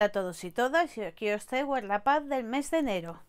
a todos y todas y aquí os traigo la paz del mes de enero.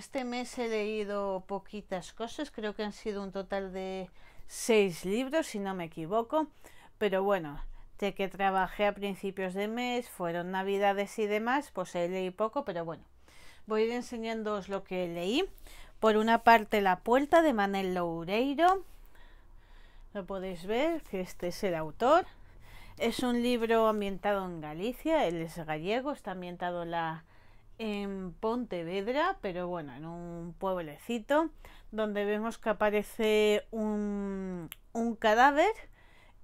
este mes he leído poquitas cosas, creo que han sido un total de seis libros, si no me equivoco, pero bueno, de que trabajé a principios de mes, fueron navidades y demás, pues he leído poco, pero bueno, voy a ir enseñándoos lo que leí. Por una parte, La Puerta de Manel Loureiro, lo podéis ver, que este es el autor. Es un libro ambientado en Galicia, él es gallego, está ambientado en la en Pontevedra, pero bueno, en un pueblecito, donde vemos que aparece un, un cadáver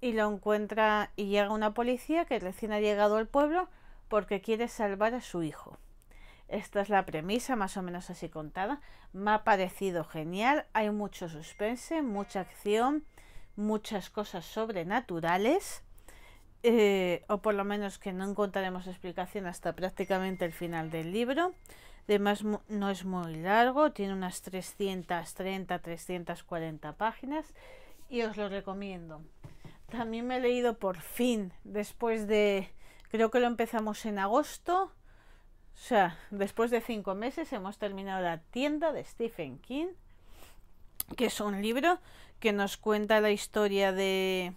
y lo encuentra y llega una policía que recién ha llegado al pueblo porque quiere salvar a su hijo. Esta es la premisa, más o menos así contada. Me ha parecido genial. Hay mucho suspense, mucha acción, muchas cosas sobrenaturales. Eh, o por lo menos que no encontraremos explicación hasta prácticamente el final del libro. Además no es muy largo, tiene unas 330-340 páginas y os lo recomiendo. También me he leído por fin, después de, creo que lo empezamos en agosto, o sea, después de cinco meses hemos terminado la tienda de Stephen King, que es un libro que nos cuenta la historia de,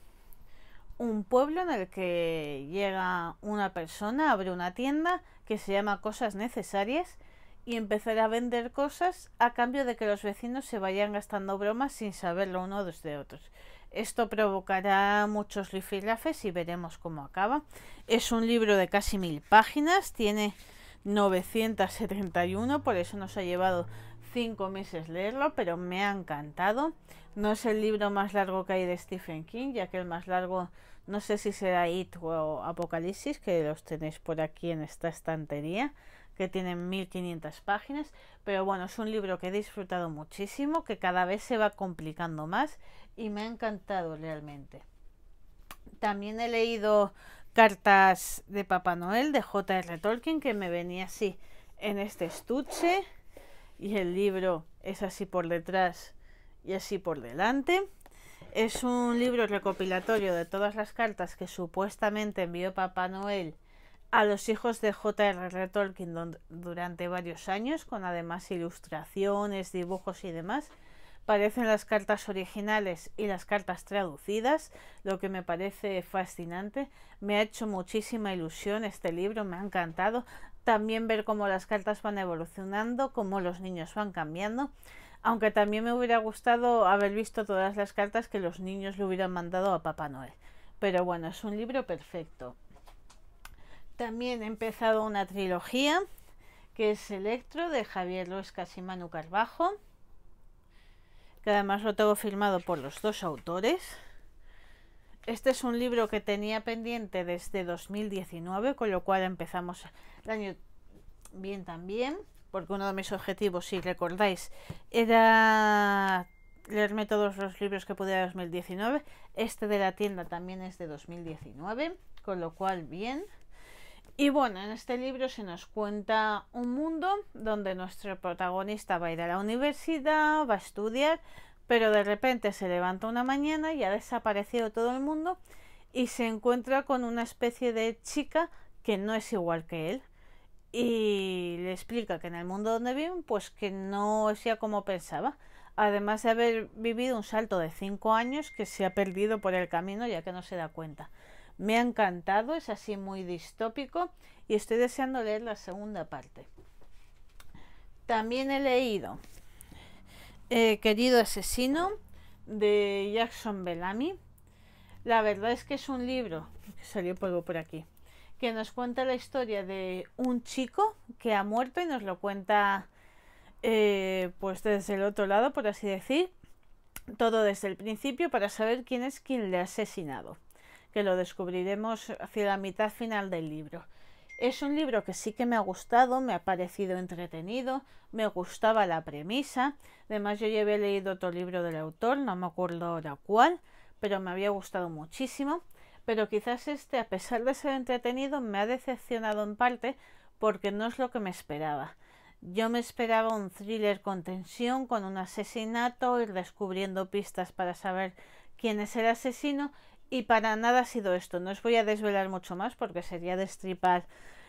un pueblo en el que llega una persona, abre una tienda que se llama Cosas Necesarias y empezará a vender cosas a cambio de que los vecinos se vayan gastando bromas sin saberlo uno de otros. Esto provocará muchos rifirrafes y veremos cómo acaba. Es un libro de casi mil páginas, tiene 971, por eso nos ha llevado cinco meses leerlo, pero me ha encantado. No es el libro más largo que hay de Stephen King, ya que el más largo no sé si será It o Apocalipsis, que los tenéis por aquí en esta estantería, que tienen 1500 páginas. Pero bueno, es un libro que he disfrutado muchísimo, que cada vez se va complicando más y me ha encantado realmente. También he leído Cartas de Papá Noel de J.R. Tolkien, que me venía así en este estuche y el libro es así por detrás y así por delante. Es un libro recopilatorio de todas las cartas que supuestamente envió Papá Noel a los hijos de J.R.R. Tolkien durante varios años, con además ilustraciones, dibujos y demás. Parecen las cartas originales y las cartas traducidas, lo que me parece fascinante. Me ha hecho muchísima ilusión este libro, me ha encantado también ver cómo las cartas van evolucionando, cómo los niños van cambiando. Aunque también me hubiera gustado haber visto todas las cartas que los niños le hubieran mandado a Papá Noel. Pero bueno, es un libro perfecto. También he empezado una trilogía que es Electro de Javier luis y Manu Carbajo, que además lo tengo filmado por los dos autores. Este es un libro que tenía pendiente desde 2019, con lo cual empezamos el año bien también, porque uno de mis objetivos, si recordáis, era leerme todos los libros que pudiera 2019. Este de la tienda también es de 2019, con lo cual bien. Y bueno, en este libro se nos cuenta un mundo donde nuestro protagonista va a ir a la universidad, va a estudiar, pero de repente se levanta una mañana y ha desaparecido todo el mundo y se encuentra con una especie de chica que no es igual que él y le explica que en el mundo donde viven pues que no ya como pensaba además de haber vivido un salto de cinco años que se ha perdido por el camino ya que no se da cuenta me ha encantado es así muy distópico y estoy deseando leer la segunda parte también he leído eh, querido Asesino de Jackson Bellamy. La verdad es que es un libro, que salió por aquí, que nos cuenta la historia de un chico que ha muerto y nos lo cuenta eh, pues desde el otro lado, por así decir, todo desde el principio para saber quién es quien le ha asesinado, que lo descubriremos hacia la mitad final del libro. Es un libro que sí que me ha gustado, me ha parecido entretenido, me gustaba la premisa. Además yo ya leído otro libro del autor, no me acuerdo ahora cuál, pero me había gustado muchísimo. Pero quizás este, a pesar de ser entretenido, me ha decepcionado en parte porque no es lo que me esperaba. Yo me esperaba un thriller con tensión, con un asesinato, ir descubriendo pistas para saber quién es el asesino y para nada ha sido esto. No os voy a desvelar mucho más porque sería destripar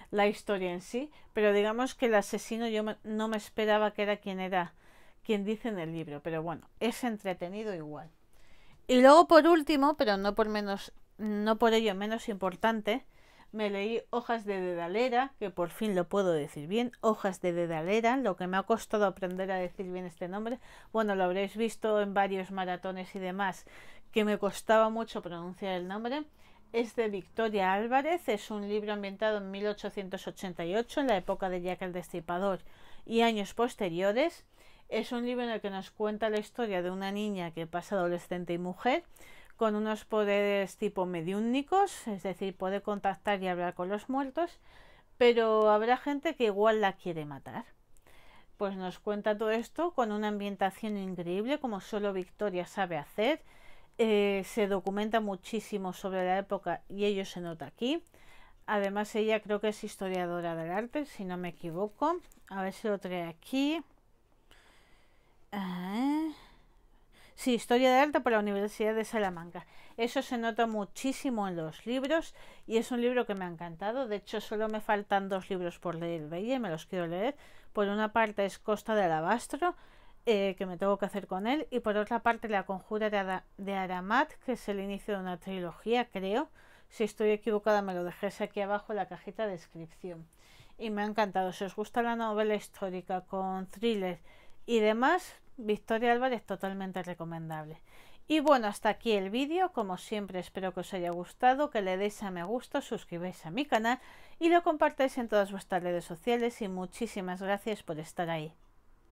la historia en sí. Pero digamos que el asesino yo no me esperaba que era quien era quien dice en el libro. Pero bueno, es entretenido igual. Y luego por último, pero no por menos, no por ello menos importante, me leí Hojas de Dedalera, que por fin lo puedo decir bien, Hojas de Dedalera, lo que me ha costado aprender a decir bien este nombre. Bueno, lo habréis visto en varios maratones y demás, que me costaba mucho pronunciar el nombre, es de Victoria Álvarez, es un libro ambientado en 1888, en la época de Jack el Destripador y años posteriores. Es un libro en el que nos cuenta la historia de una niña que pasa adolescente y mujer, con unos poderes tipo mediúnicos, es decir, puede contactar y hablar con los muertos, pero habrá gente que igual la quiere matar. Pues nos cuenta todo esto con una ambientación increíble, como solo Victoria sabe hacer, eh, se documenta muchísimo sobre la época y ello se nota aquí. Además, ella creo que es historiadora del arte, si no me equivoco. A ver si lo trae aquí. Ah, ¿eh? Sí, Historia de Arte por la Universidad de Salamanca. Eso se nota muchísimo en los libros y es un libro que me ha encantado. De hecho, solo me faltan dos libros por leer, de y me los quiero leer. Por una parte es Costa de Alabastro, eh, que me tengo que hacer con él. Y por otra parte, la conjura de, Aramat, que es el inicio de una trilogía, creo. Si estoy equivocada, me lo dejéis aquí abajo en la cajita de descripción. Y me ha encantado. Si os gusta la novela histórica con thriller y demás, Victoria Álvarez totalmente recomendable. Y bueno, hasta aquí el vídeo. Como siempre, espero que os haya gustado, que le deis a me gusta, suscribáis a mi canal y lo compartáis en todas vuestras redes sociales. Y muchísimas gracias por estar ahí.